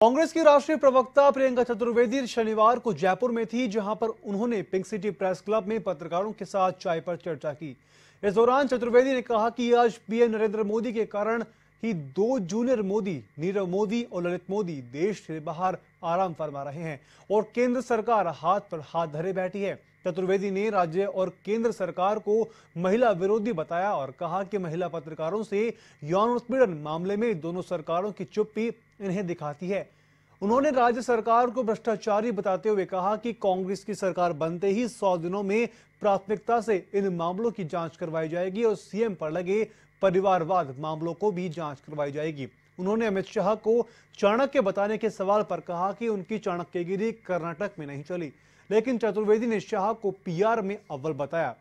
कांग्रेस की राष्ट्रीय प्रवक्ता प्रियंका चतुर्वेदी शनिवार को जयपुर में थी जहां पर उन्होंने पिंक सिटी प्रेस क्लब में पत्रकारों के साथ चाय पर चर्चा की इस दौरान चतुर्वेदी ने कहा कि आज पीएम नरेंद्र मोदी के कारण ही दो जूनियर मोदी नीरव मोदी और ललित मोदी देश से बाहर आराम फरमा रहे हैं और केंद्र सरकार हाथ पर हाथ धरे बैठी है चतुर्वेदी ने राज्य और केंद्र सरकार को महिला विरोधी बताया और कहा कि महिला पत्रकारों से यौन उत्पीड़न मामले में दोनों सरकारों की चुप्पी इन्हें दिखाती है उन्होंने राज्य सरकार को भ्रष्टाचारी बताते हुए कहा कि कांग्रेस की सरकार बनते ही सौ दिनों में प्राथमिकता से इन मामलों की जांच करवाई जाएगी और सीएम पर लगे परिवारवाद मामलों को भी जांच करवाई जाएगी उन्होंने अमित शाह को चाणक्य बताने के सवाल पर कहा कि उनकी चाणक्यगिरी कर्नाटक में नहीं चली लेकिन चतुर्वेदी ने शाह को पीआर में अव्वल बताया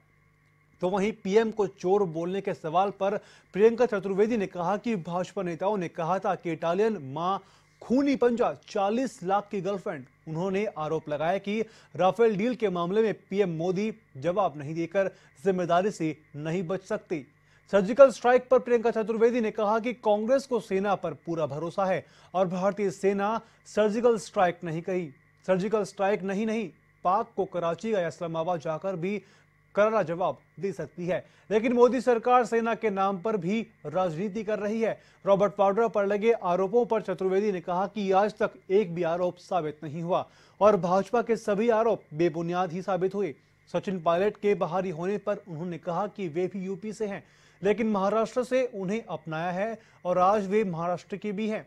तो वहीं पीएम को चोर बोलने के सवाल पर प्रियंका चतुर्वेदी ने कहा कि भाजपा नेताओं ने कहा था कि इटालियन मां खूनी पंजा 40 लाख की गर्लफ्रेंड उन्होंने आरोप लगाया कि राफेल डील के मामले में पीएम मोदी जवाब नहीं देकर जिम्मेदारी से नहीं बच सकती सर्जिकल स्ट्राइक पर प्रियंका चतुर्वेदी ने कहा कि कांग्रेस को सेना पर पूरा भरोसा है और भारतीय सेना सर्जिकल स्ट्राइक नहीं कही सर्जिकल स्ट्राइक नहीं नहीं पाक को कराची या इस्लामाबाद जाकर भी करारा जवाब दे सकती है लेकिन मोदी सरकार सेना के नाम पर भी राजनीति कर रही है रॉबर्ट वाड्रा पर लगे आरोपों पर चतुर्वेदी ने कहा कि आज तक एक भी आरोप साबित नहीं हुआ और भाजपा के सभी आरोप बेबुनियाद ही साबित हुए सचिन पायलट के बाहरी होने पर उन्होंने कहा कि वे भी यूपी से हैं लेकिन महाराष्ट्र से उन्हें अपनाया है और आज वे महाराष्ट्र के भी हैं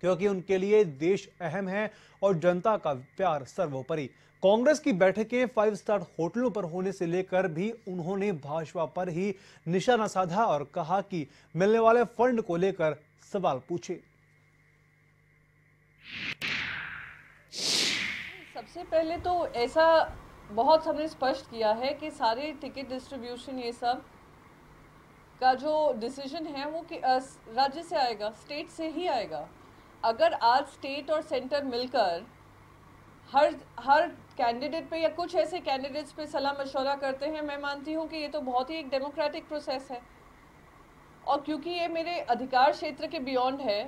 क्योंकि उनके लिए देश अहम है और जनता का प्यार सर्वोपरि कांग्रेस की बैठकें फाइव स्टार होटलों पर होने से लेकर भी उन्होंने भाजपा पर ही निशाना साधा और कहा कि मिलने वाले फंड को लेकर सवाल पूछे सबसे पहले तो ऐसा बहुत हमने स्पष्ट किया है कि सारे टिकट डिस्ट्रीब्यूशन ये सब का जो डिसीजन है वो कि राज्य से आएगा स्टेट से ही आएगा अगर आज स्टेट और सेंटर मिलकर हर हर कैंडिडेट पे या कुछ ऐसे कैंडिडेट्स पे सलाह मशवरा करते हैं मैं मानती हूँ कि ये तो बहुत ही एक डेमोक्रेटिक प्रोसेस है और क्योंकि ये मेरे अधिकार क्षेत्र के बियॉन्ड है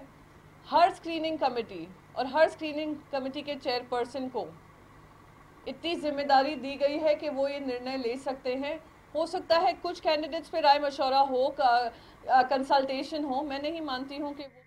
हर स्क्रीनिंग कमेटी और हर स्क्रीनिंग कमेटी के चेयरपर्सन को इतनी जिम्मेदारी दी गई है कि वो ये निर्णय ले सकते हैं हो सकता है कुछ कैंडिडेट्स पे राय मशवरा हो कंसल्टेशन हो मैं नहीं मानती हूँ कि